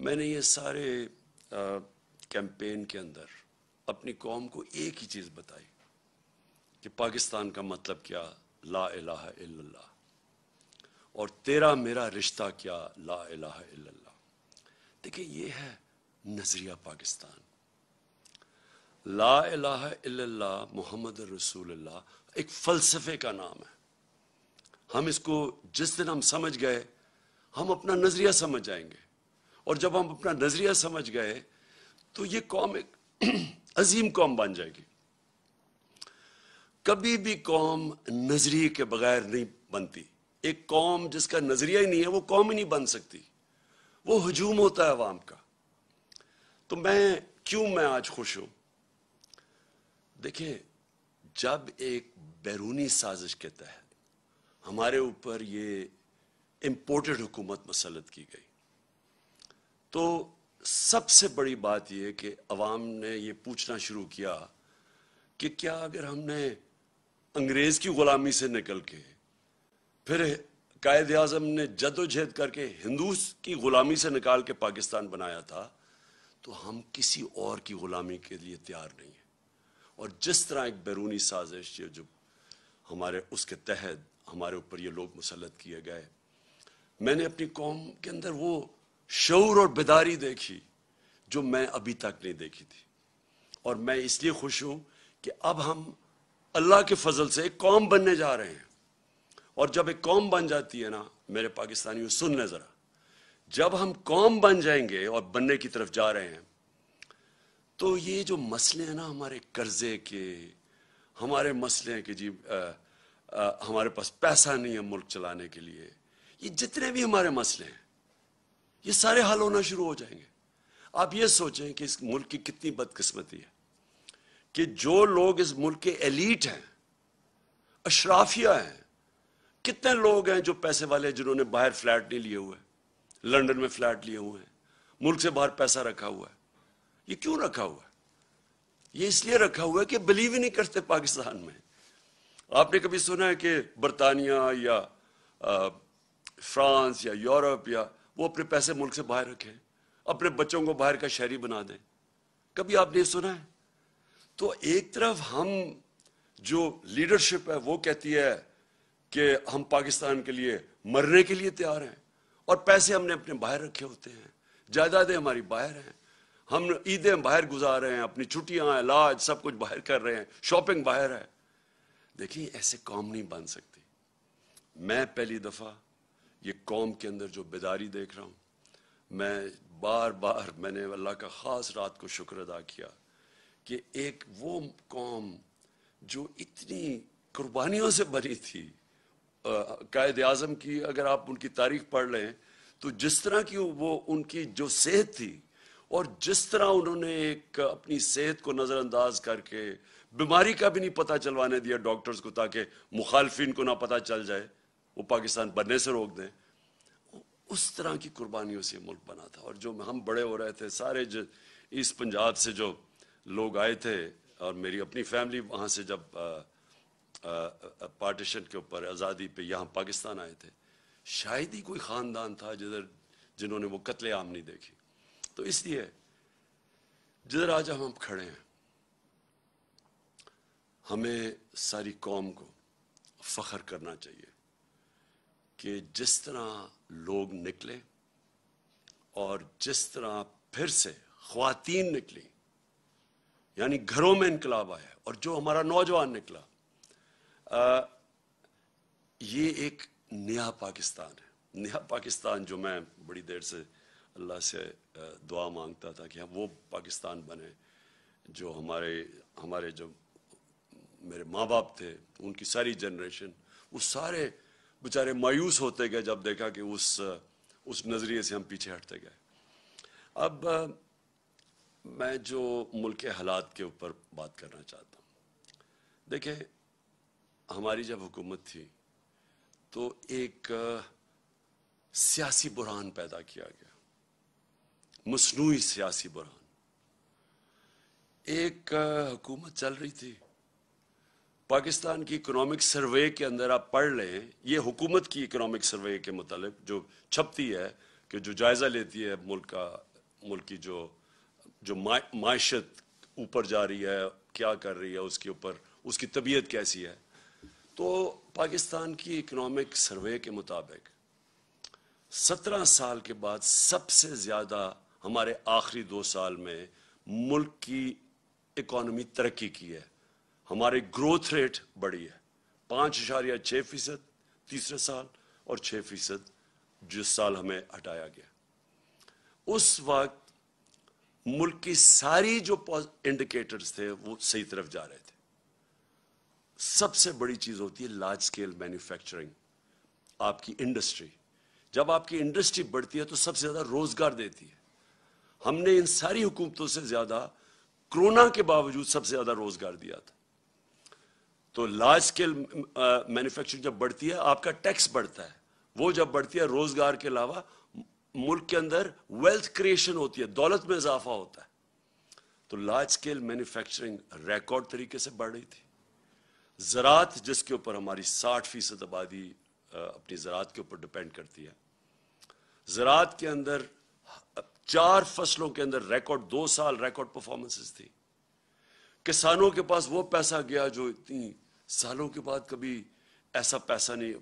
मैंने ये सारे कैंपेन के अंदर अपनी कौम को एक ही चीज़ बताई कि पाकिस्तान का मतलब क्या ला इलाहा इल्लल्लाह और तेरा मेरा रिश्ता क्या ला इलाहा इल्लल्लाह देखिए ये है नज़रिया पाकिस्तान ला इलाहा इल्लल्लाह मोहम्मद रसूलुल्लाह एक फ़लसफ़े का नाम है हम इसको जिस दिन हम समझ गए हम अपना नज़रिया समझ जाएंगे और जब हम अपना नजरिया समझ गए तो ये कौम एक अजीम कौम बन जाएगी कभी भी कौम नजरिए के बगैर नहीं बनती एक कौम जिसका नजरिया ही नहीं है वो कौम ही नहीं बन सकती वो हजूम होता है अवाम का तो मैं क्यों मैं आज खुश हूं देखिए जब एक बैरूनी साजिश के तहत हमारे ऊपर ये इम्पोर्टेड हुकूमत मसलत की गई तो सबसे बड़ी बात यह कि अवाम ने ये पूछना शुरू किया कि क्या अगर हमने अंग्रेज की गुलामी से निकल के फिर कायद अजम ने जदोजहद करके हिंदू की गुलामी से निकाल के पाकिस्तान बनाया था तो हम किसी और की गुलामी के लिए तैयार नहीं है और जिस तरह एक बैरूनी साजिश जो हमारे उसके तहत हमारे ऊपर ये लोग मुसलत किए गए मैंने अपनी कौम के अंदर वो शौर और बेदारी देखी जो मैं अभी तक नहीं देखी थी और मैं इसलिए खुश हूं कि अब हम अल्लाह के फजल से एक कौम बनने जा रहे हैं और जब एक कौम बन जाती है ना मेरे पाकिस्तानियों सुन लें ज़रा जब हम कौम बन जाएंगे और बनने की तरफ जा रहे हैं तो ये जो मसले हैं ना हमारे कर्जे के हमारे मसले हैं कि जी आ, आ, हमारे पास पैसा नहीं है मुल्क चलाने के लिए ये जितने भी हमारे मसले हैं ये सारे हल होना शुरू हो जाएंगे आप ये सोचें कि इस मुल्क की कितनी बदकिस्मती है कि जो लोग इस मुल्क के एलीट हैं अशराफिया हैं कितने लोग हैं जो पैसे वाले जिन्होंने बाहर फ्लैट नहीं लिए हुए लंदन में फ्लैट लिए हुए हैं मुल्क से बाहर पैसा रखा हुआ है ये क्यों रखा हुआ है ये इसलिए रखा हुआ है कि बिलीव ही नहीं करते पाकिस्तान में आपने कभी सुना है कि बरतानिया या आ, फ्रांस या यूरोप या वो अपने पैसे मुल्क से बाहर रखें अपने बच्चों को बाहर का शहरी बना दें कभी आपने सुना है तो एक तरफ हम जो लीडरशिप है वो कहती है कि हम पाकिस्तान के लिए मरने के लिए तैयार हैं और पैसे हमने अपने बाहर रखे होते हैं जायदादें हमारी बाहर हैं हम ईदें बाहर गुजार रहे हैं अपनी छुट्टियां इलाज सब कुछ बाहर कर रहे हैं शॉपिंग बाहर है देखिए ऐसे काम नहीं बन सकती मैं पहली दफ़ा ये कौम के अंदर जो बेदारी देख रहा हूँ मैं बार बार मैंने अल्लाह का ख़ास रात को शुक्र अदा किया कि एक वो कौम जो इतनी कुर्बानियों से बनी थी कायद अजम की अगर आप उनकी तारीख पढ़ लें तो जिस तरह की वो उनकी जो सेहत थी और जिस तरह उन्होंने एक अपनी सेहत को नज़रअंदाज करके बीमारी का भी नहीं पता चलवाने दिया डॉक्टर्स को ताकि मुखालफिन को ना पता चल जाए वो पाकिस्तान बनने से रोक दें उस तरह की कुर्बानियों से मुल्क बना था और जो हम बड़े हो रहे थे सारे जो इस पंजाब से जो लोग आए थे और मेरी अपनी फैमिली वहाँ से जब पार्टीशन के ऊपर आज़ादी पे यहाँ पाकिस्तान आए थे शायद ही कोई ख़ानदान था जिधर जिन्होंने वो कत्ले आम नहीं देखी तो इसलिए जिधर आज हम खड़े हैं हमें सारी कौम को फ़ख्र करना चाहिए कि जिस तरह लोग निकले और जिस तरह फिर से खातन निकली यानी घरों में इनकलाब आया और जो हमारा नौजवान निकला आ, ये एक नया पाकिस्तान है नया पाकिस्तान जो मैं बड़ी देर से अल्लाह से दुआ मांगता था कि हम वो पाकिस्तान बने जो हमारे हमारे जो मेरे माँ बाप थे उनकी सारी जनरेशन वो सारे बेचारे मायूस होते गए जब देखा कि उस उस नज़रिए से हम पीछे हटते गए अब मैं जो मुल्क के हालात के ऊपर बात करना चाहता हूँ देखें हमारी जब हुकूमत थी तो एक सियासी बुरहान पैदा किया गया मसनू सियासी बुरहान एक हुकूमत चल रही थी पाकिस्तान की इकोनॉमिक सर्वे के अंदर आप पढ़ लें ये हुकूमत की इकोनॉमिक सर्वे के मतलब जो छपती है कि जो जायज़ा लेती है मुल्क का मुल्क की जो जो माशत ऊपर जा रही है क्या कर रही है उसके ऊपर उसकी तबीयत कैसी है तो पाकिस्तान की इकोनॉमिक सर्वे के मुताबिक सत्रह साल के बाद सबसे ज़्यादा हमारे आखिरी दो साल में मुल्क की इकॉनमी तरक्की की है हमारे ग्रोथ रेट बढ़ी है पांच इशारिया छह फीसद तीसरे साल और छह फीसद जिस साल हमें हटाया गया उस वक्त मुल्क की सारी जो इंडिकेटर्स थे वो सही तरफ जा रहे थे सबसे बड़ी चीज होती है लार्ज स्केल मैन्युफैक्चरिंग आपकी इंडस्ट्री जब आपकी इंडस्ट्री बढ़ती है तो सबसे ज्यादा रोजगार देती है हमने इन सारी हुकूमतों से ज्यादा कोरोना के बावजूद सबसे ज्यादा रोजगार दिया था तो लार्ज स्केल मैन्युफैक्चरिंग जब बढ़ती है आपका टैक्स बढ़ता है वो जब बढ़ती है रोजगार के अलावा मुल्क के अंदर वेल्थ क्रिएशन होती है दौलत में इजाफा होता है तो लार्ज स्केल मैन्युफैक्चरिंग रिकॉर्ड तरीके से बढ़ रही थी ज़रात जिसके ऊपर हमारी साठ फीसद आबादी uh, अपनी ज़रात के ऊपर डिपेंड करती है ज़रात के अंदर चार फसलों के अंदर रिकॉर्ड दो साल रिकॉर्ड परफॉर्मेंसेस थी किसानों के पास वो पैसा गया जो इतनी सालों के बाद कभी ऐसा पैसा नहीं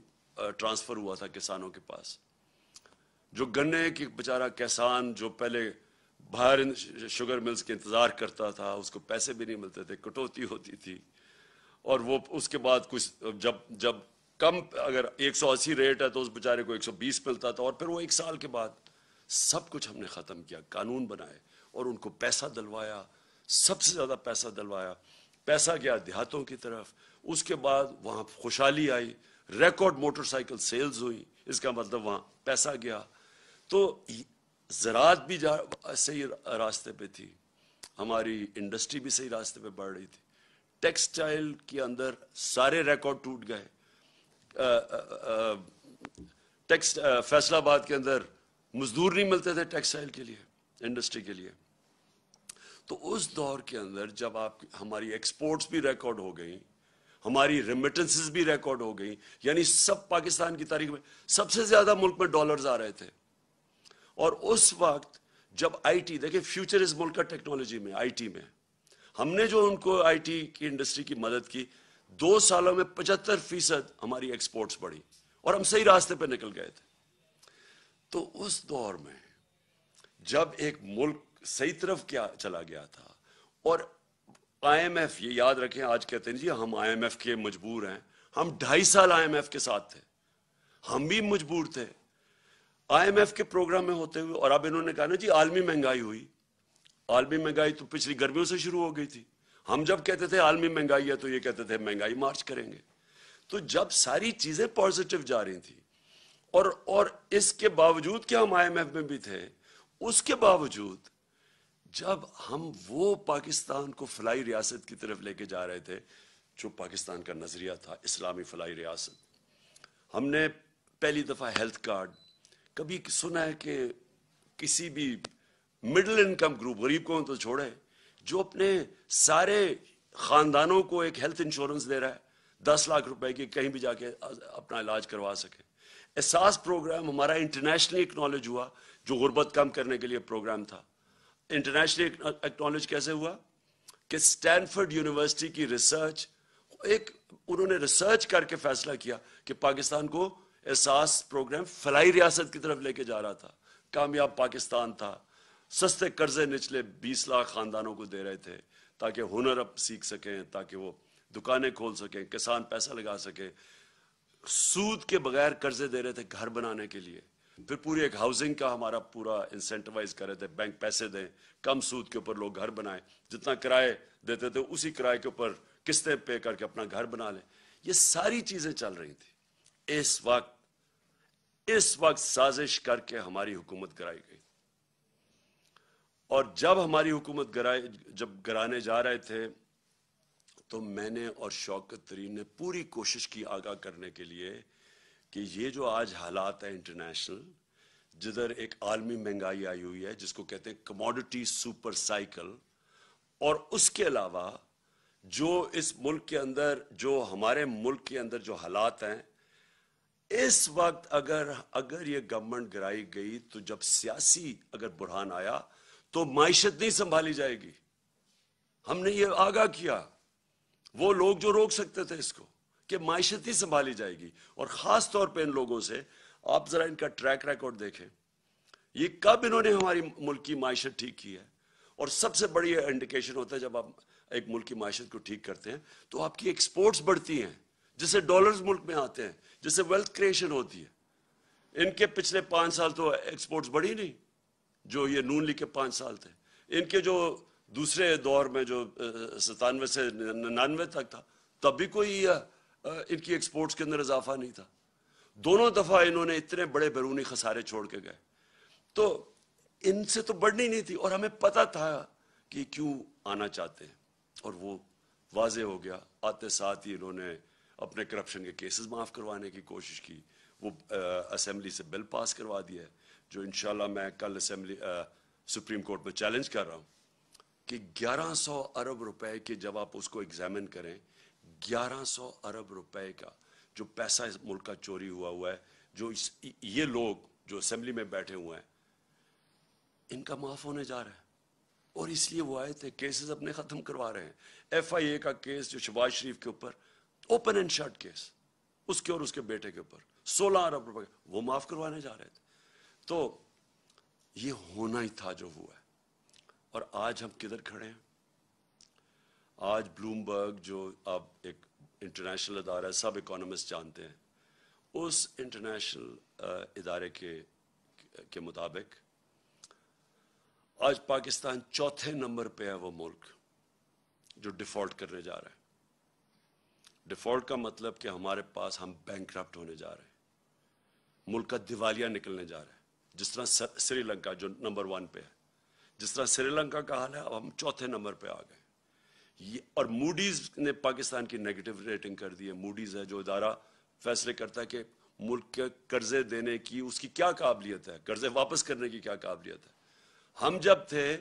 ट्रांसफर हुआ था किसानों के पास जो गन्ने की बेचारा किसान जो पहले बाहर शुगर मिल्स के इंतज़ार करता था उसको पैसे भी नहीं मिलते थे कटौती होती थी और वो उसके बाद कुछ जब जब कम अगर 180 रेट है तो उस बेचारे को 120 मिलता था और फिर वो एक साल के बाद सब कुछ हमने ख़त्म किया कानून बनाए और उनको पैसा दलवाया सबसे ज़्यादा पैसा दलवाया पैसा गया देहातों की तरफ उसके बाद वहाँ खुशहाली आई रिकॉर्ड मोटरसाइकिल सेल्स हुई इसका मतलब वहाँ पैसा गया तो ज़रात भी जा सही रास्ते पे थी हमारी इंडस्ट्री भी सही रास्ते पे बढ़ रही थी टेक्सटाइल के अंदर सारे रिकॉर्ड टूट गए टेक्स फैसलाबाद के अंदर मजदूर नहीं मिलते थे टेक्सटाइल के लिए इंडस्ट्री के लिए तो उस दौर के अंदर जब आप हमारी एक्सपोर्ट्स भी रिकॉर्ड हो गई हमारी रेमिटेंसेस भी रिकॉर्ड हो गई यानी सब पाकिस्तान की तारीख में सबसे ज्यादा मुल्क में डॉलर्स आ रहे थे और उस वक्त जब आईटी देखिए फ्यूचर इस मुल्क का टेक्नोलॉजी में आईटी में हमने जो उनको आईटी की इंडस्ट्री की मदद की दो सालों में पचहत्तर फीसद हमारी एक्सपोर्ट्स बढ़ी और हम सही रास्ते पर निकल गए थे तो उस दौर में जब एक मुल्क सही तरफ क्या चला गया था और आईएमएफ ये याद रखें आज कहते हैं जी हम आईएमएफ के मजबूर हैं हम ढाई साल आईएमएफ के साथ थे हम भी मजबूर थे आईएमएफ के प्रोग्राम में होते हुए और अब इन्होंने कहा ना जी आलमी महंगाई हुई आलमी महंगाई तो पिछली गर्मियों से शुरू हो गई थी हम जब कहते थे आलमी महंगाई है तो ये कहते थे महंगाई मार्च करेंगे तो जब सारी चीजें पॉजिटिव जा रही थी और और इसके बावजूद क्या हम आईएमएफ में भी थे उसके बावजूद जब हम वो पाकिस्तान को फलाई रियासत की तरफ लेके जा रहे थे जो पाकिस्तान का नज़रिया था इस्लामी फलाई रियासत हमने पहली दफ़ा हेल्थ कार्ड कभी सुना है कि किसी भी मिडिल इनकम ग्रुप गरीब को तो छोड़े जो अपने सारे खानदानों को एक हेल्थ इंश्योरेंस दे रहा है दस लाख रुपए की कहीं भी जाके अपना इलाज करवा सके एहसास प्रोग्राम हमारा इंटरनेशनली एक्नॉलेज हुआ जो गुर्बत कम करने के लिए प्रोग्राम था इंटरनेशनली एक्नोलेज कैसे हुआ कि स्टैनफर्ड यूनिवर्सिटी की रिसर्च एक उन्होंने रिसर्च करके फैसला किया कि पाकिस्तान को एहसास प्रोग्राम फलाई रियासत की तरफ लेके जा रहा था कामयाब पाकिस्तान था सस्ते कर्जे निचले 20 लाख खानदानों को दे रहे थे ताकि हुनर अब सीख सकें ताकि वो दुकानें खोल सकें किसान पैसा लगा सकें सूद के बगैर कर्जे दे रहे थे घर बनाने के लिए फिर पूरी एक हाउसिंग का हमारा पूरा इंसेंटिवाइज कर रहे थे बैंक पैसे दें कम सूद के ऊपर लोग घर बनाए जितना किराए देते थे उसी किराए के ऊपर किस्तें पे करके अपना घर बना लें ये सारी चीज़ें चल रही थी इस वक्त इस वक्त साजिश करके हमारी हुकूमत कराई गई और जब हमारी हुकूमत गराए जब गराने जा रहे थे तो मैंने और शौकत तरीन ने पूरी कोशिश की आगाह करने के लिए कि ये जो आज हालात है इंटरनेशनल जिधर एक आलमी महंगाई आई हुई है जिसको कहते हैं कमोडिटी सुपर साइकिल और उसके अलावा जो इस मुल्क के अंदर जो हमारे मुल्क के अंदर जो हालात हैं इस वक्त अगर अगर ये गवर्नमेंट गिराई गई तो जब सियासी अगर बुरहान आया तो मीशत नहीं संभाली जाएगी हमने ये आगाह किया वो लोग जो रोक सकते थे इसको कि मायशती संभाली जाएगी और ख़ास तौर पर इन लोगों से आप ज़रा इनका ट्रैक रिकॉर्ड देखें ये कब इन्होंने हमारी मुल्क की मायशत ठीक की है और सबसे बड़ी इंडिकेशन होता है जब आप एक मुल्क की मायशत को ठीक करते हैं तो आपकी एक्सपोर्ट्स बढ़ती हैं जिससे डॉलर्स मुल्क में आते हैं जिससे वेल्थ क्रिएशन होती है इनके पिछले पाँच साल तो एक्सपोर्ट्स बढ़ी नहीं जो ये नून लीग के पाँच साल थे इनके जो दूसरे दौर में जो सतानवे से निन्यानवे तक था तब भी कोई इनकी एक्सपोर्ट्स के अंदर इजाफा नहीं था दोनों दफ़ा इन्होंने इतने बड़े बैरूनी खसारे छोड़ के गए तो इनसे तो बढ़नी नहीं थी और हमें पता था कि क्यों आना चाहते हैं और वो वाजे हो गया आते साथ ही इन्होंने अपने करप्शन के केसेस माफ़ करवाने की कोशिश की वो असम्बली से बिल पास करवा दिया जो इन मैं कल असम्बली सुप्रीम कोर्ट में चैलेंज कर रहा हूं कि 1100 अरब रुपए के जब आप उसको एग्जामिन करें 1100 अरब रुपए का जो पैसा इस मुल्क का चोरी हुआ हुआ है जो इस ये लोग जो असम्बली में बैठे हुए हैं इनका माफ होने जा रहा है और इसलिए वो आए थे केसेस अपने ख़त्म करवा रहे हैं एफ आई ए का केस जो शबाज शरीफ के ऊपर ओपन एंड शर्ट केस उसके और उसके बेटे के ऊपर सोलह अरब रुपए वो माफ़ करवाने जा रहे थे तो ये होना ही था जो हुआ है और आज हम किधर खड़े हैं आज ब्लूमबर्ग जो अब एक इंटरनेशनल अदारा है सब इकोनॉमिस्ट जानते हैं उस इंटरनेशनल इदारे के के मुताबिक आज पाकिस्तान चौथे नंबर पे है वो मुल्क जो डिफ़ॉल्ट करने जा रहा है डिफ़ॉल्ट का मतलब कि हमारे पास हम बैंक होने जा रहे हैं मुल्क का दिवालिया निकलने जा रहा है जिस तरह श्रीलंका जो नंबर वन पे है जिस तरह श्रीलंका का हाल है अब हम चौथे नंबर पे आ गए ये और मूडीज ने पाकिस्तान की नेगेटिव रेटिंग कर दी है मूडीज है जो इदारा फैसले करता है कि मुल्क के कर्जे देने की उसकी क्या काबिलियत है कर्जे वापस करने की क्या काबिलियत है हम जब थे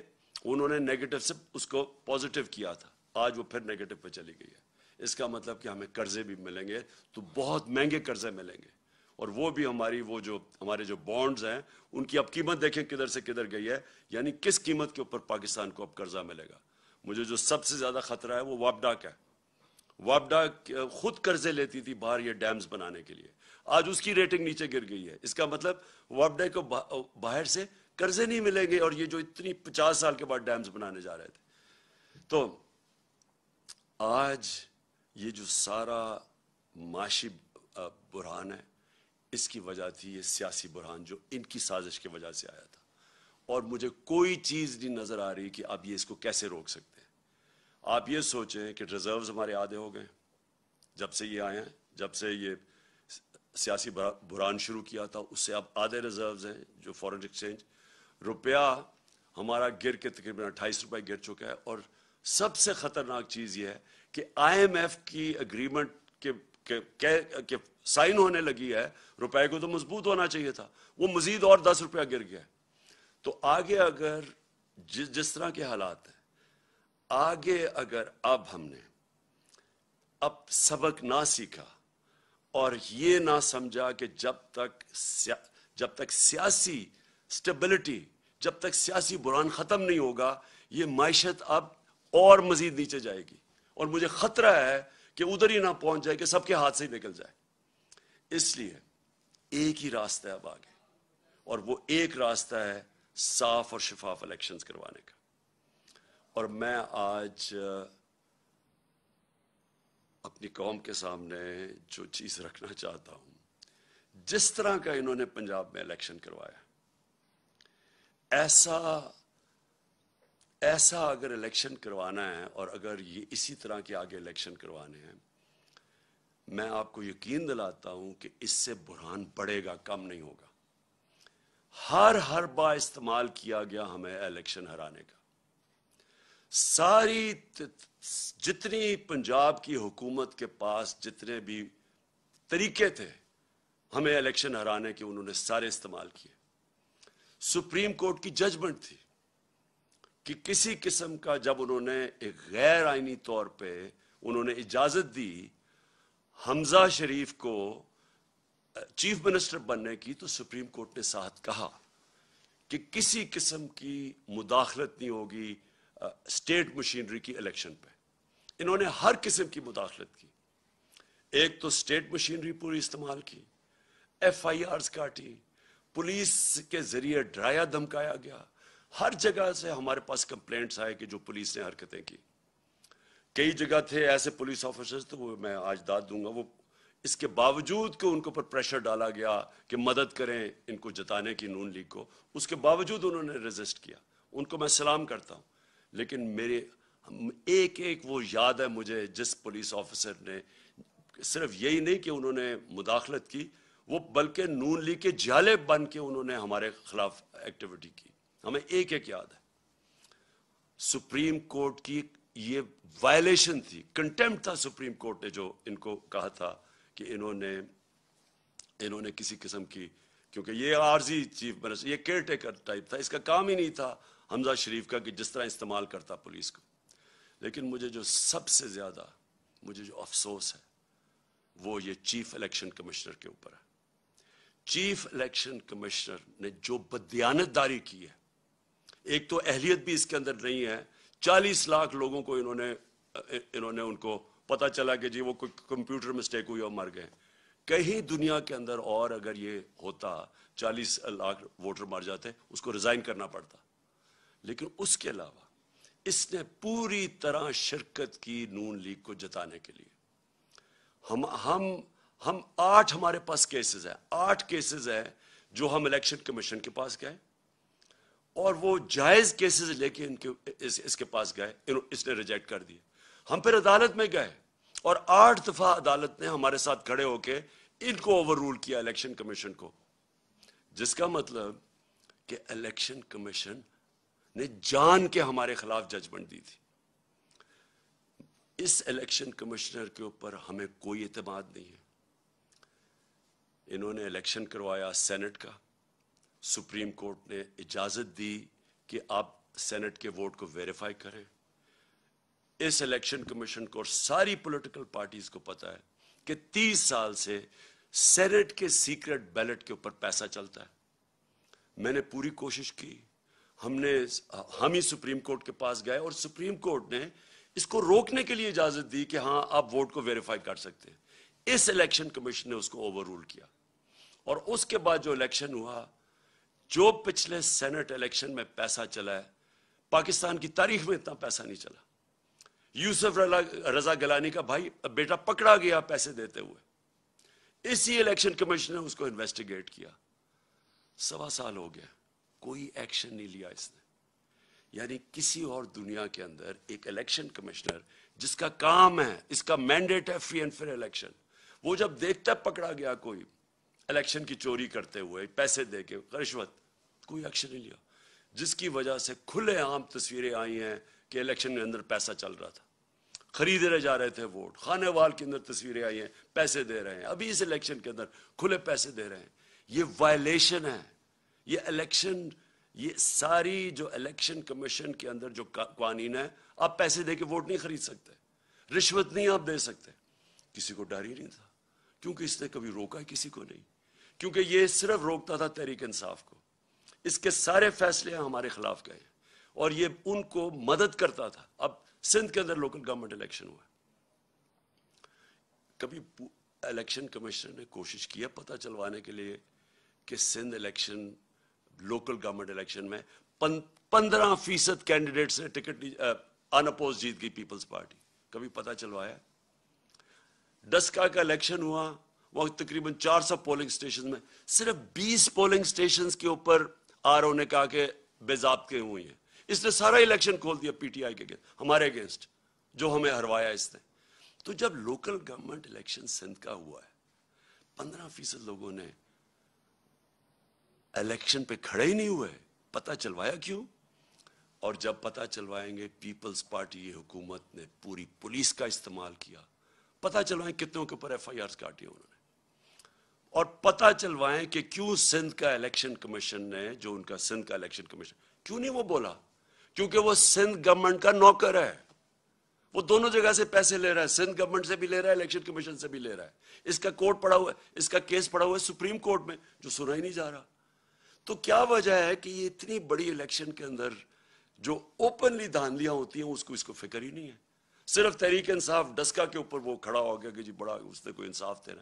उन्होंने नेगेटिव से उसको पॉजिटिव किया था आज वो फिर नेगेटिव पे चली गई है इसका मतलब कि हमें कर्जे भी मिलेंगे तो बहुत महंगे कर्जे मिलेंगे और वो भी हमारी वो जो हमारे जो बॉन्ड्स हैं उनकी अब कीमत देखें किधर से किधर गई है यानी किस कीमत के ऊपर पाकिस्तान को अब कर्जा मिलेगा मुझे जो सबसे ज़्यादा ख़तरा है वो वापडा का है वापडा खुद कर्जे लेती थी बाहर ये डैम्स बनाने के लिए आज उसकी रेटिंग नीचे गिर गई है इसका मतलब वापडा को बाहर से कर्जे नहीं मिलेंगे और ये जो इतनी पचास साल के बाद डैम्स बनाने जा रहे थे तो आज ये जो सारा माशी बुरहान है इसकी वजह थी ये सियासी बुरहान जो इनकी साजिश की वजह से आया था और मुझे कोई चीज़ नहीं नज़र आ रही कि आप ये इसको कैसे रोक सकते हैं आप ये सोचें कि रिजर्व हमारे आधे हो गए जब से ये आए हैं जब से ये सियासी बुरान शुरू किया था उससे अब आधे रिजर्व हैं जो फॉरेन एक्सचेंज रुपया हमारा गिर के तकरीबन अट्ठाईस रुपए गिर चुका है और सबसे खतरनाक चीज़ यह है कि आईएमएफ की अग्रीमेंट के के, के, के साइन होने लगी है रुपए को तो मजबूत होना चाहिए था वो मजीद और दस रुपया गिर गया है तो आगे अगर जिस जिस तरह के हालात हैं आगे अगर अब हमने अब सबक ना सीखा और ये ना समझा कि जब तक जब तक सियासी स्टेबिलिटी जब तक सियासी बुरान ख़त्म नहीं होगा ये मैशत अब और मज़ीद नीचे जाएगी और मुझे ख़तरा है कि उधर ही ना पहुंच जाए कि सबके हाथ से ही निकल जाए इसलिए एक ही रास्ता है अब आगे और वो एक रास्ता है साफ और शिफाफ इलेक्शन करवाने का और मैं आज अपनी कौम के सामने जो चीज़ रखना चाहता हूं जिस तरह का इन्होंने पंजाब में इलेक्शन करवाया ऐसा ऐसा अगर इलेक्शन करवाना है और अगर ये इसी तरह के आगे इलेक्शन करवाने हैं मैं आपको यकीन दिलाता हूं कि इससे बुरहान बढ़ेगा कम नहीं होगा हर हर बार इस्तेमाल किया गया हमें इलेक्शन हराने का सारी जितनी पंजाब की हुकूमत के पास जितने भी तरीके थे हमें इलेक्शन हराने के उन्होंने सारे इस्तेमाल किए सुप्रीम कोर्ट की जजमेंट थी कि किसी किस्म का जब उन्होंने एक गैर आइनी तौर पे उन्होंने इजाजत दी हमजा शरीफ को चीफ मिनिस्टर बनने की तो सुप्रीम कोर्ट ने साथ कहा कि किसी किस्म की मुदाखलत नहीं होगी स्टेट मशीनरी की इलेक्शन पे इन्होंने हर किस्म की मुदाखलत की एक तो स्टेट मशीनरी पूरी इस्तेमाल की एफ आई आर काटी पुलिस के जरिए ड्राया धमकाया गया हर जगह से हमारे पास कंप्लेंट्स आए कि जो पुलिस ने हरकतें की कई जगह थे ऐसे पुलिस ऑफिसर्स तो वो मैं आज दाद दूंगा वो इसके बावजूद कि उनके ऊपर प्रेशर डाला गया कि मदद करें इनको जताने की नून लीग को उसके बावजूद उन्होंने रजिस्ट किया उनको मैं सलाम करता हूँ लेकिन मेरे एक एक वो याद है मुझे जिस पुलिस ऑफिसर ने सिर्फ यही नहीं कि उन्होंने मुदाखलत की वो बल्कि नून लीग के जाले बन के उन्होंने हमारे खिलाफ एक्टिविटी की हमें एक एक याद है सुप्रीम कोर्ट की ये वायलेशन थी कंटेम्प्ट था सुप्रीम कोर्ट ने जो इनको कहा था कि इन्होंने इन्होंने किसी किस्म की क्योंकि ये आर्जी चीफ मिनिस्टर ये केयर टेकर टाइप था इसका काम ही नहीं था हमजा शरीफ का कि जिस तरह इस्तेमाल करता पुलिस को लेकिन मुझे जो सबसे ज़्यादा मुझे जो अफसोस है वो ये चीफ इलेक्शन कमिश्नर के ऊपर है चीफ इलेक्शन कमिश्नर ने जो बदयानतदारी की है एक तो अहलियत भी इसके अंदर नहीं है चालीस लाख लोगों को इन्होंने इन्होंने उनको पता चला कि जी वो कोई कंप्यूटर मिस्टेक हुई और मर गए कहीं दुनिया के अंदर और अगर ये होता चालीस लाख वोटर मर जाते उसको रिजाइन करना पड़ता लेकिन उसके अलावा इसने पूरी तरह शिरकत की नून लीग को जताने के लिए हम हम हम आठ हमारे पास केसेस हैं आठ केसेस हैं जो हम इलेक्शन कमीशन के पास गए और वो जायज केसेस लेके इनके इस, इसके पास गए इसने रिजेक्ट कर दिए हम फिर अदालत में गए और आठ दफा अदालत ने हमारे साथ खड़े होके इनको ओवर रूल किया इलेक्शन कमीशन को जिसका मतलब कि इलेक्शन कमीशन ने जान के हमारे खिलाफ जजमेंट दी थी इस इलेक्शन कमिश्नर के ऊपर हमें कोई अतमाद नहीं है इन्होंने इलेक्शन करवाया सेनेट का सुप्रीम कोर्ट ने इजाजत दी कि आप सेनेट के वोट को वेरीफाई करें इस इलेक्शन कमीशन को और सारी पॉलिटिकल पार्टीज को पता है कि 30 साल से सेनेट के सीक्रेट बैलेट के ऊपर पैसा चलता है मैंने पूरी कोशिश की हमने हम ही सुप्रीम कोर्ट के पास गए और सुप्रीम कोर्ट ने इसको रोकने के लिए इजाजत दी कि हाँ आप वोट को वेरीफाई कर सकते हैं इस इलेक्शन कमीशन ने उसको ओवर रूल किया और उसके बाद जो इलेक्शन हुआ जो पिछले सेनेट इलेक्शन में पैसा चला है पाकिस्तान की तारीख में इतना पैसा नहीं चला यूसुफ रजा गलानी का भाई बेटा पकड़ा गया पैसे देते हुए इसी इलेक्शन कमीशन ने उसको इन्वेस्टिगेट किया सवा साल हो गया कोई एक्शन नहीं लिया इसने यानी किसी और दुनिया के अंदर एक इलेक्शन कमिश्नर जिसका काम है इसका मैंडेट है फ्री एंड फेयर इलेक्शन वो जब देखता पकड़ा गया कोई इलेक्शन की चोरी करते हुए पैसे दे के रिश्वत कोई एक्शन नहीं लिया जिसकी वजह से खुले आम तस्वीरें आई हैं कि इलेक्शन के अंदर पैसा चल रहा था खरीद रहे जा रहे थे वोट खाने वाल के अंदर तस्वीरें आई हैं पैसे दे रहे हैं अभी इस इलेक्शन के अंदर खुले पैसे दे रहे हैं ये वायलेशन है ये इलेक्शन ये सारी जो इलेक्शन कमीशन के अंदर जो कानून है आप पैसे दे के वोट नहीं खरीद सकते रिश्वत नहीं आप दे सकते किसी को डर ही नहीं था क्योंकि इसने कभी रोका है किसी को नहीं क्योंकि ये सिर्फ रोकता था तहरीक इंसाफ को इसके सारे फैसले हमारे खिलाफ गए और ये उनको मदद करता था अब सिंध के अंदर लोकल गवर्नमेंट इलेक्शन हुआ कभी इलेक्शन कमिश्नर ने कोशिश किया पता चलवाने के लिए कि Sindh election local government election में पंद्रह फीसद कैंडिडेट्स ने टिकट अनअपोज जीत गई पीपल्स पार्टी कभी पता चलवाया डस्का का इलेक्शन हुआ वह तकरीबन 400 पोलिंग स्टेशन में सिर्फ 20 पोलिंग स्टेशन के ऊपर आर ने कहा कि बेजाबते हुई हैं इसने सारा इलेक्शन खोल दिया पीटीआई के हमारे अगेंस्ट जो हमें हरवाया इसने तो जब लोकल गवर्नमेंट इलेक्शन सिंध का हुआ है पंद्रह फीसद लोगों ने इलेक्शन पे खड़े ही नहीं हुए पता चलवाया क्यों और जब पता चलवाएंगे पीपल्स पार्टी हुकूमत ने पूरी पुलिस का इस्तेमाल किया पता चलवाएं कितनों के ऊपर एफ आई आर काटी उन्होंने और पता चलवाएं कि क्यों सिंध का इलेक्शन कमीशन ने जो उनका सिंध का इलेक्शन कमीशन क्यों नहीं वो बोला क्योंकि वो सिंध गवर्नमेंट का नौकर है वो दोनों जगह से पैसे ले रहा है सिंध गवर्नमेंट से भी ले रहा है इलेक्शन कमीशन से भी ले रहा है इसका कोर्ट पड़ा हुआ है इसका केस पड़ा हुआ है सुप्रीम कोर्ट में जो सुना ही नहीं जा रहा तो क्या वजह है कि ये इतनी बड़ी इलेक्शन के अंदर जो ओपनली धांधलियां होती हैं उसको इसको फिक्र ही नहीं है सिर्फ तहरीक इंसाफ डस्का के ऊपर वो खड़ा हो गया कि जी बड़ा उसने कोई इंसाफ देना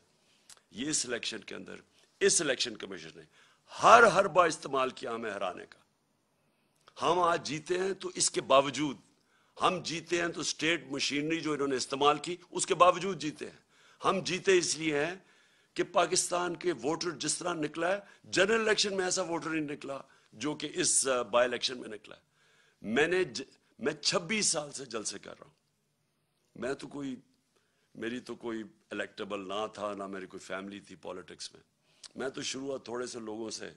ये इस इलेक्शन के अंदर इस इलेक्शन कमीशन ने हर हर बा इस्तेमाल किया हमें हराने का हम आज जीते हैं तो इसके बावजूद हम जीते हैं तो स्टेट मशीनरी जो इन्होंने इस्तेमाल की उसके बावजूद जीते हैं हम जीते इसलिए हैं कि पाकिस्तान के वोटर जिस तरह निकला है जनरल इलेक्शन में ऐसा वोटर नहीं निकला जो कि इस बाय इलेक्शन में निकला है मैंने ज, मैं 26 साल से जलसे कर रहा हूं मैं तो कोई मेरी तो कोई इलेक्टेबल ना था ना मेरी कोई फैमिली थी पॉलिटिक्स में मैं तो शुरुआत थोड़े से लोगों से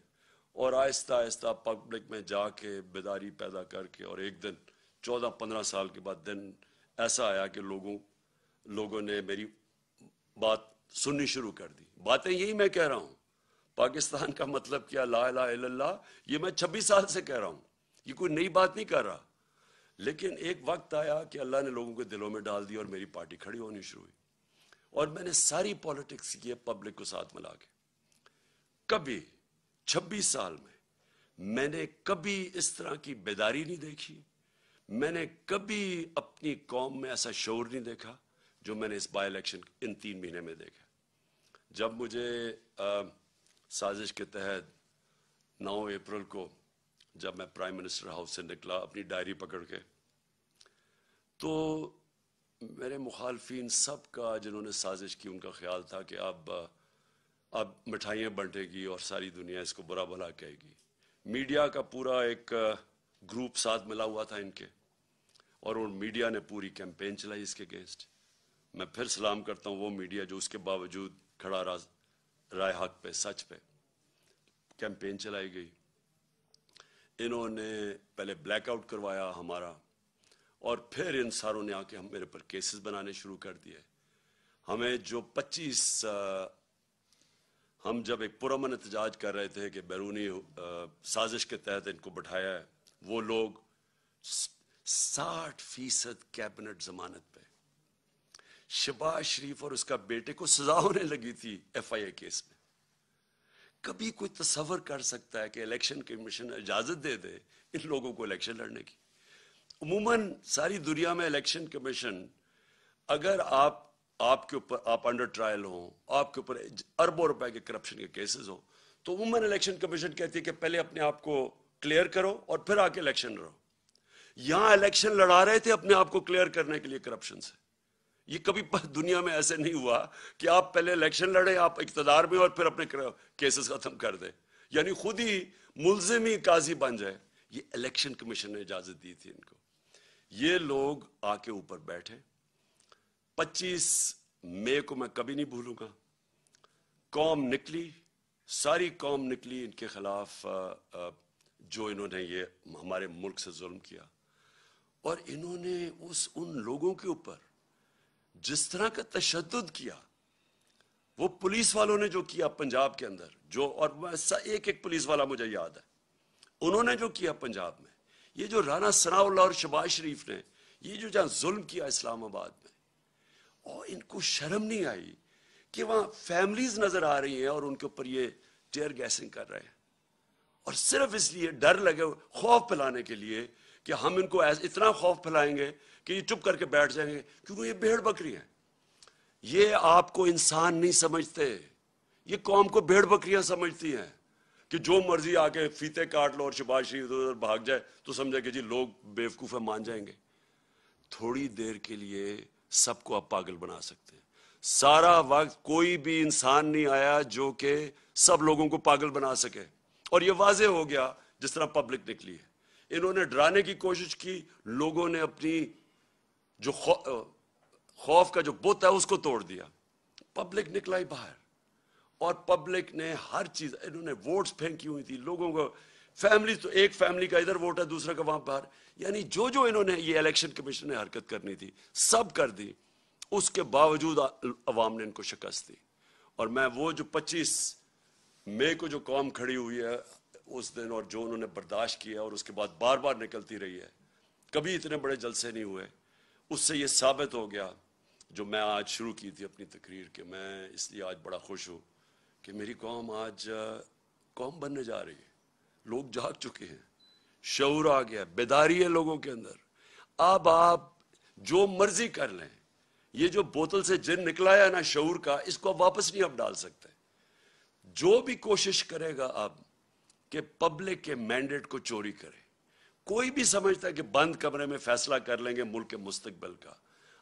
और आहिस्ता आहिस्ता पब्लिक में जाके बेदारी पैदा करके और एक दिन चौदह पंद्रह साल के बाद दिन ऐसा आया कि लोगों लोगों ने मेरी बात सुननी शुरू कर दी बातें यही मैं कह रहा हूँ पाकिस्तान का मतलब क्या ला ला ला ये मैं छब्बीस साल से कह रहा हूँ ये कोई नई बात नहीं कर रहा लेकिन एक वक्त आया कि अल्लाह ने लोगों के दिलों में डाल दिया और मेरी पार्टी खड़ी होनी शुरू हुई और मैंने सारी पॉलिटिक्स की पब्लिक को साथ मिला के कभी 26 साल में मैंने कभी इस तरह की बेदारी नहीं देखी मैंने कभी अपनी कौम में ऐसा शोर नहीं देखा जो मैंने इस बाई इलेक्शन इन तीन महीने में देखा जब मुझे आ, साजिश के तहत 9 अप्रैल को जब मैं प्राइम मिनिस्टर हाउस से निकला अपनी डायरी पकड़ के तो मेरे मुखालफी सब का जिन्होंने साजिश की उनका ख्याल था कि आप अब मिठाइयाँ बंटेगी और सारी दुनिया इसको बुरा भला कहेगी मीडिया का पूरा एक ग्रुप साथ मिला हुआ था इनके और उन मीडिया ने पूरी कैंपेन चलाई इसके अगेंस्ट मैं फिर सलाम करता हूँ वो मीडिया जो उसके बावजूद खड़ा राज राय हक पे सच पे कैंपेन चलाई गई इन्होंने पहले ब्लैकआउट करवाया हमारा और फिर इन सारों ने आके हम मेरे पर केसेस बनाने शुरू कर दिए हमें जो 25 हम जब एक पुरमन एहतजाज कर रहे थे कि बैरूनी साजिश के तहत इनको बैठाया है वो लोग साठ फीसद कैबिनेट जमानत पे शबाज शरीफ और उसका बेटे को सजा होने लगी थी एफ आई ए केस में कभी कोई तस्वर कर सकता है कि इलेक्शन कमीशन इजाजत दे दे इन लोगों को इलेक्शन लड़ने की उमूमन सारी दुनिया में इलेक्शन कमीशन अगर आप आपके ऊपर आप अंडर ट्रायल हो आपके ऊपर अरबों रुपए के करप्शन के केसेस हो तो वुमेन इलेक्शन कमीशन कहती है कि पहले अपने आप को क्लियर करो और फिर आके इलेक्शन लड़ो यहां इलेक्शन लड़ा रहे थे अपने आप को क्लियर करने के लिए करप्शन से ये कभी दुनिया में ऐसे नहीं हुआ कि आप पहले इलेक्शन लड़े आप इकतदार में और फिर अपने केसेस खत्म कर दे यानी खुद ही मुलजिम ही काजी बन जाए ये इलेक्शन कमीशन ने इजाजत दी थी इनको ये लोग आके ऊपर बैठे 25 मई को मैं कभी नहीं भूलूंगा कौम निकली सारी कौम निकली इनके खिलाफ जो इन्होंने ये हमारे मुल्क से जुल्म किया और इन्होंने उस उन लोगों के ऊपर जिस तरह का तशद किया वो पुलिस वालों ने जो किया पंजाब के अंदर जो और वैसा एक एक पुलिस वाला मुझे याद है उन्होंने जो किया पंजाब में ये जो राना सनाउल्ला और शबाज शरीफ ने ये जो जहाँ जुल्म किया इस्लामाबाद और इनको शर्म नहीं आई कि वहां फैमिलीज नजर आ रही हैं और उनके ऊपर ये टेयर गैसिंग कर रहे हैं और सिर्फ इसलिए डर लगे खौफ फैलाने के लिए कि हम इनको इतना खौफ फैलाएंगे कि ये चुप करके बैठ जाएंगे क्योंकि ये भेड़ बकरी हैं ये आपको इंसान नहीं समझते ये कौम को भेड़ बकरियां समझती हैं कि जो मर्जी आके फीते काट लो और शबाज शरीफ इधर उधर भाग जाए तो समझे कि जी लोग बेवकूफ़ है मान जाएंगे थोड़ी देर के लिए सबको आप पागल बना सकते हैं सारा वक्त कोई भी इंसान नहीं आया जो कि सब लोगों को पागल बना सके और यह वाजे हो गया जिस तरह पब्लिक निकली है इन्होंने डराने की कोशिश की लोगों ने अपनी जो खौफ का जो बुत है उसको तोड़ दिया पब्लिक निकला ही बाहर और पब्लिक ने हर चीज इन्होंने वोट्स फेंकी हुई थी लोगों को फैमिली तो एक फैमिली का इधर वोट है दूसरा का वहां बाहर यानी जो जो इन्होंने ये इलेक्शन कमीशन ने हरकत करनी थी सब कर दी उसके बावजूद अवाम ने इनको शिकस्त दी और मैं वो जो 25 मई को जो कौम खड़ी हुई है उस दिन और जो उन्होंने बर्दाश्त किया और उसके बाद बार बार निकलती रही है कभी इतने बड़े जलसे नहीं हुए उससे ये साबित हो गया जो मैं आज शुरू की थी अपनी तकरीर के मैं इसलिए आज बड़ा खुश हूँ कि मेरी कौम आज कौम बनने जा रही है लोग जाग चुके हैं शौर आ गया बेदारी है लोगों के अंदर अब आप जो मर्जी कर लें ये जो बोतल से जिन निकला है ना शौर का इसको आप वापस नहीं आप डाल सकते जो भी कोशिश करेगा आप कि पब्लिक के मैंडेट को चोरी करे कोई भी समझता है कि बंद कमरे में फैसला कर लेंगे मुल्क के मुस्तबल का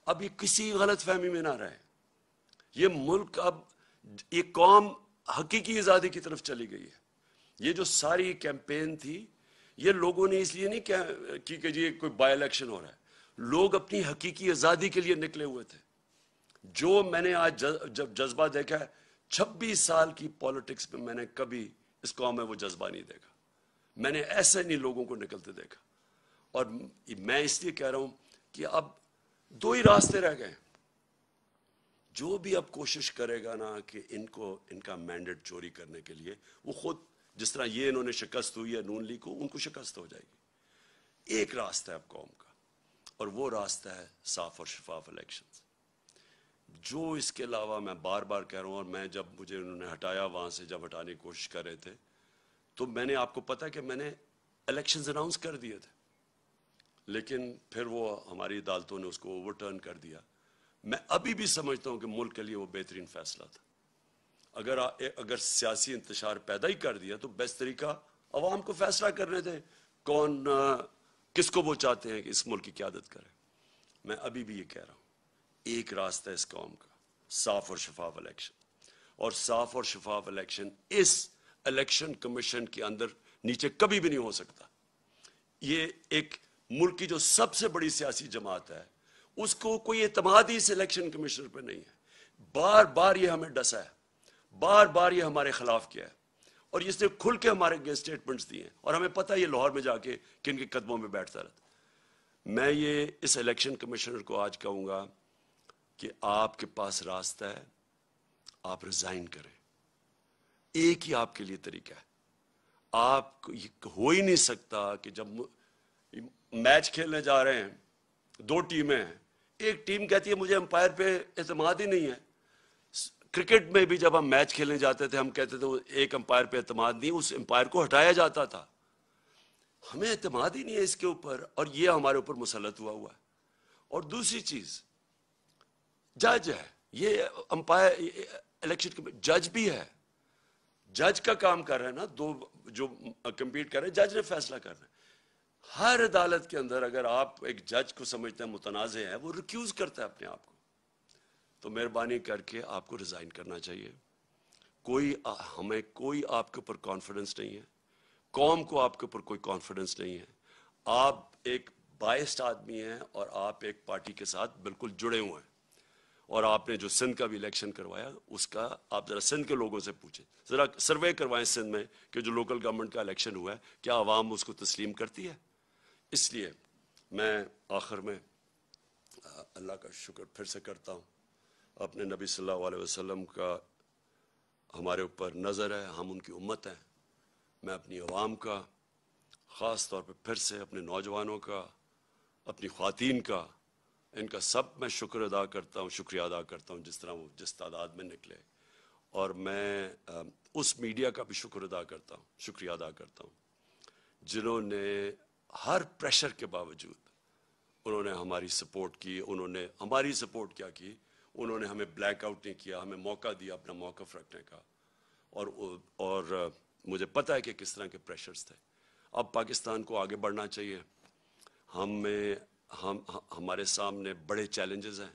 अब ये किसी गलत फहमी में ना रहे ये मुल्क अब ये कौम हकीकी आज़ादी की तरफ चली गई है ये जो सारी कैंपेन थी ये लोगों ने इसलिए नहीं क्या की कि जी कोई बाई इलेक्शन हो रहा है लोग अपनी हकीकी आज़ादी के लिए निकले हुए थे जो मैंने आज जब जज्बा देखा है छब्बीस साल की पॉलिटिक्स में मैंने कभी इस कॉम में वो जज्बा नहीं देखा मैंने ऐसे नहीं लोगों को निकलते देखा और मैं इसलिए कह रहा हूं कि अब दो ही रास्ते रह गए जो भी अब कोशिश करेगा ना कि इनको इनका मैंडेट चोरी करने के लिए वो खुद जिस तरह ये इन्होंने शिकस्त हुई है नून लीग को उनको शिकस्त हो जाएगी एक रास्ता है अब कौम का और वो रास्ता है साफ और शफाफ इलेक्शन जो इसके अलावा मैं बार बार कह रहा हूँ और मैं जब मुझे उन्होंने हटाया वहाँ से जब हटाने की कोशिश कर रहे थे तो मैंने आपको पता है कि मैंने इलेक्शंस अनाउंस कर दिए थे लेकिन फिर वो हमारी अदालतों ने उसको ओवरटर्न कर दिया मैं अभी भी समझता हूँ कि मुल्क के लिए वो बेहतरीन फैसला था अगर आ, अगर सियासी इंतजार पैदा ही कर दिया तो बेस्ट तरीका अवाम को फैसला करने दें कौन आ, किसको वो चाहते हैं कि इस मुल्क की क्यादत करें मैं अभी भी ये कह रहा हूँ एक रास्ता इस कौम का साफ और शफाफ इलेक्शन और साफ और शफाफ इलेक्शन इस इलेक्शन कमीशन के अंदर नीचे कभी भी नहीं हो सकता ये एक मुल्क की जो सबसे बड़ी सियासी जमात है उसको कोई एतमाद ही इस इलेक्शन कमीशन पर नहीं है बार बार ये हमें डसा है बार बार ये हमारे खिलाफ किया है और इसने खुल के हमारे स्टेटमेंट्स दिए हैं और हमें पता है ये लाहौर में जाके किन के कदमों में बैठता रहता मैं ये इस इलेक्शन कमिश्नर को आज कहूंगा कि आपके पास रास्ता है आप रिजाइन करें एक ही आपके लिए तरीका है आप हो ही नहीं सकता कि जब मैच खेलने जा रहे हैं दो टीमें हैं एक टीम कहती है मुझे अंपायर पे अतमाद ही नहीं है क्रिकेट में भी जब हम मैच खेलने जाते थे हम कहते थे एक अंपायर पे अतमाद नहीं उस अंपायर को हटाया जाता था हमें अतमाद ही नहीं है इसके ऊपर और ये हमारे ऊपर मुसलत हुआ हुआ है और दूसरी चीज जज है ये अंपायर इलेक्शन जज भी है जज का काम कर रहे हैं ना दो जो कंपीट कर रहे जज ने फैसला कर रहे हर अदालत के अंदर अगर आप एक जज को समझते हैं मुतनाजे हैं वो रिक्यूज करता है अपने आप को तो मेहरबानी करके आपको रिज़ाइन करना चाहिए कोई हमें कोई आपके ऊपर कॉन्फिडेंस नहीं है कौम को आपके ऊपर कोई कॉन्फिडेंस नहीं है आप एक बाइस्ड आदमी हैं और आप एक पार्टी के साथ बिल्कुल जुड़े हुए हैं और आपने जो सिंध का भी इलेक्शन करवाया उसका आप ज़रा सिंध के लोगों से पूछें ज़रा सर्वे करवाएं सिंध में कि जो लोकल गवर्नमेंट का इलेक्शन हुआ है क्या आवाम उसको तस्लीम करती है इसलिए मैं आखिर में अल्लाह का शुक्र फिर से करता हूँ अपने नबी सल्लल्लाहु अलैहि वसल्लम का हमारे ऊपर नज़र है हम उनकी उम्मत हैं मैं अपनी आवाम का ख़ास तौर पर फिर से अपने नौजवानों का अपनी ख़वान का इनका सब मैं शुक्र अदा करता हूँ शुक्रिया अदा करता हूँ जिस तरह वो जिस तादाद में निकले और मैं उस मीडिया का भी शुक्र अदा करता हूँ शुक्रिया अदा करता हूँ जिन्होंने हर प्रेशर के बावजूद उन्होंने हमारी सपोर्ट की उन्होंने हमारी सपोर्ट क्या की उन्होंने हमें ब्लैकआउट नहीं किया हमें मौका दिया अपना मौका रखने का और और मुझे पता है कि किस तरह के प्रेशर्स थे अब पाकिस्तान को आगे बढ़ना चाहिए हमें हम हमारे सामने बड़े चैलेंजेस हैं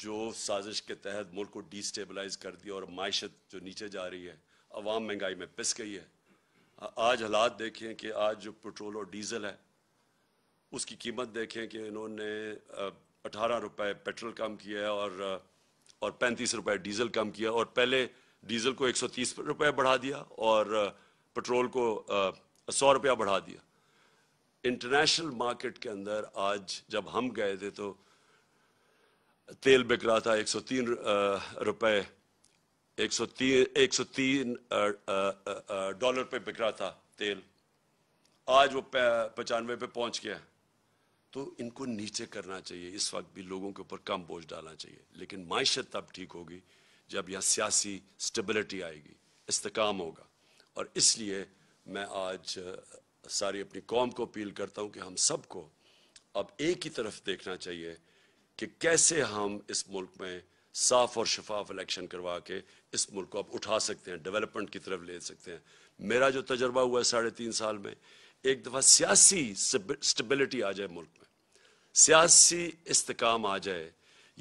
जो साजिश के तहत मुल्क को डिस्टेबलाइज कर दिया और मायशत जो नीचे जा रही है अवाम महंगाई में पिस गई है आज हालात देखें कि आज जो पेट्रोल और डीजल है उसकी कीमत देखें कि इन्होंने अठारह रुपए पेट्रोल कम किया है और और पैंतीस रुपए डीजल कम किया और पहले डीजल को एक सौ तीस बढ़ा दिया और पेट्रोल को सौ रुपया बढ़ा दिया इंटरनेशनल मार्केट के अंदर आज जब हम गए थे तो तेल बिक रहा था 103 रुपए 103 103 डॉलर पे बिक रहा था तेल आज वो पचानवे पे पहुंच गया है तो इनको नीचे करना चाहिए इस वक्त भी लोगों के ऊपर कम बोझ डालना चाहिए लेकिन मायशत तब ठीक होगी जब यहाँ सियासी स्टेबिलिटी आएगी इस्तकाम होगा और इसलिए मैं आज सारी अपनी कौम को अपील करता हूँ कि हम सबको अब एक ही तरफ देखना चाहिए कि कैसे हम इस मुल्क में साफ और शफाफ इलेक्शन करवा के इस मुल्क को आप उठा सकते हैं डेवलपमेंट की तरफ ले सकते हैं मेरा जो तजर्बा हुआ है साढ़े तीन साल में एक दफ़ा सियासी स्टेबिलिटी आ जाए मुल्क में सियासी इस्तकाम आ जाए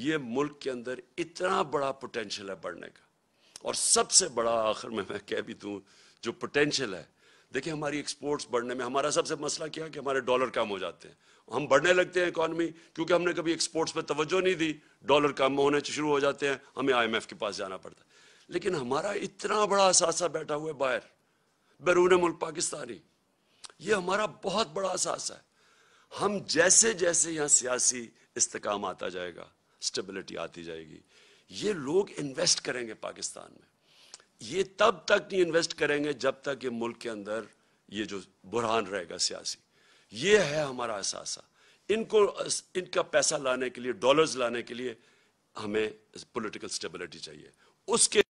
ये मुल्क के अंदर इतना बड़ा पोटेंशल है बढ़ने का और सबसे बड़ा आखिर में मैं कह भी दूँ जो पोटेंशल है देखिए हमारी एक्सपोर्ट्स बढ़ने में हमारा सबसे मसला क्या कि हमारे डॉलर कम हो जाते हैं हम बढ़ने लगते हैं इकॉनमी क्योंकि हमने कभी एक्सपोर्ट्स पर तवज्जो नहीं दी डॉलर कम होने शुरू हो जाते हैं हमें आई के पास जाना पड़ता है लेकिन हमारा इतना बड़ा असासा बैठा हुआ है बाहर बैरून मुल्क पाकिस्तानी ये हमारा बहुत बड़ा असासा है हम जैसे जैसे यहां सियासी इस्तेकाम आता जाएगा स्टेबिलिटी आती जाएगी ये लोग इन्वेस्ट करेंगे पाकिस्तान में ये तब तक नहीं इन्वेस्ट करेंगे जब तक ये मुल्क के अंदर ये जो बुरहान रहेगा सियासी ये है हमारा असासा इनको इनका पैसा लाने के लिए डॉलर्स लाने के लिए हमें पॉलिटिकल स्टेबिलिटी चाहिए उसके